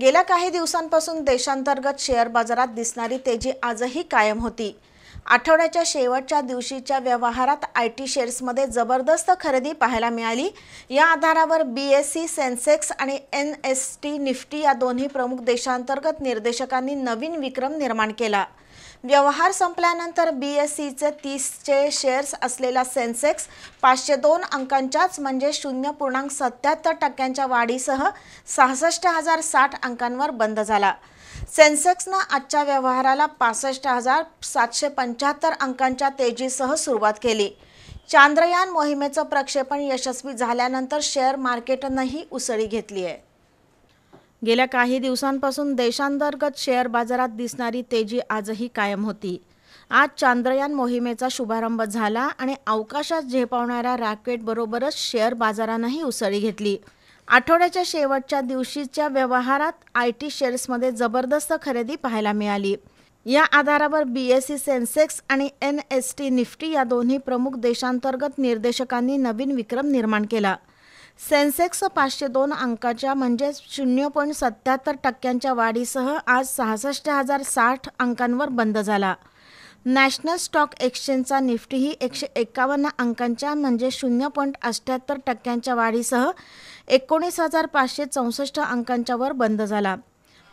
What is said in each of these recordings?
गेल्या काही दिवसांपासून देशांतर्गत शेअर बाजारात दिसणारी तेजी आजही कायम होती आठवड्याच्या शेवटच्या दिवशीच्या व्यवहारात आय टी शेअर्समध्ये जबरदस्त खरेदी पाहायला मिळाली या आधारावर बी एस सी सेन्सेक्स आणि एन एस टी निफ्टी या दोन्ही प्रमुख देशांतर्गत निर्देशकांनी नवीन विक्रम निर्माण केला व्यवहार संपल्यानंतर बी एस सीचे तीसचे शेअर्स असलेला सेन्सेक्स पाचशे दोन अंकांच्याच म्हणजे शून्य पूर्णांक सत्याहत्तर टक्क्यांच्या वाढीसह सहासष्ट हजार साठ अंकांवर बंद झाला सेन्सेक्सनं आजच्या व्यवहाराला पासष्ट हजार सातशे पंच्याहत्तर अंकांच्या तेजीसह सुरुवात केली चांद्रयान मोहिमेचं प्रक्षेपण यशस्वी झाल्यानंतर शेअर मार्केटनंही उसळी घेतली आहे गेल्या काही दिवसांपासून देशांतर्गत शेअर बाजारात दिसणारी तेजी आजही कायम होती आज चांद्रयान मोहिमेचा शुभारंभ झाला आणि अवकाशात झेपावणाऱ्या बरोबरच शेअर बाजारानंही उसळी घेतली आठवड्याच्या शेवटच्या दिवशीच्या व्यवहारात आय टी शेअर्समध्ये जबरदस्त खरेदी पाहायला मिळाली या आधारावर बी एस सी सेन्सेक्स आणि एन एस टी निफ्टी या दोन्ही प्रमुख देशांतर्गत निर्देशकांनी नवीन विक्रम निर्माण केला सेन्सेक्स पाचशे दोन अंकाच्या म्हणजेच शून्य पॉईंट सत्त्याहत्तर टक्क्यांच्या वाढीसह आज सहासष्ट हजार साठ अंकांवर बंद झाला नॅशनल स्टॉक एक्सचेंजचा निफ्टीही एकशे एकावन्न अंकांच्या म्हणजे शून्य पॉईंट अठ्ठ्याहत्तर टक्क्यांच्या वाढीसह एकोणीस हजार पाचशे चौसष्ट अंकांच्यावर बंद झाला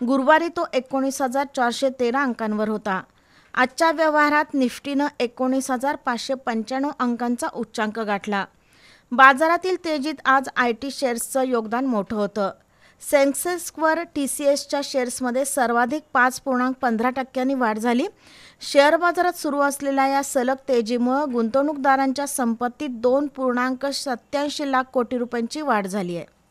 गुरुवारी तो एकोणीस हजार चारशे तेरा अंकांवर होता आजच्या व्यवहारात निफ्टीनं एकोणीस हजार पाचशे पंच्याण्णव अंकांचा उच्चांक गाठला बाजारातील तेजीत आज आय टी शेअर्सचं योगदान मोठं होतं सेन्सेक्सवर टी सी एसच्या शेअर्समध्ये सर्वाधिक पाच पूर्णांक पंधरा टक्क्यांनी वाढ झाली शेअर बाजारात सुरू असलेल्या या सलग तेजीमुळं गुंतवणूकदारांच्या संपत्तीत दोन पूर्णांक सत्याऐंशी लाख कोटी रुपयांची वाढ झाली आहे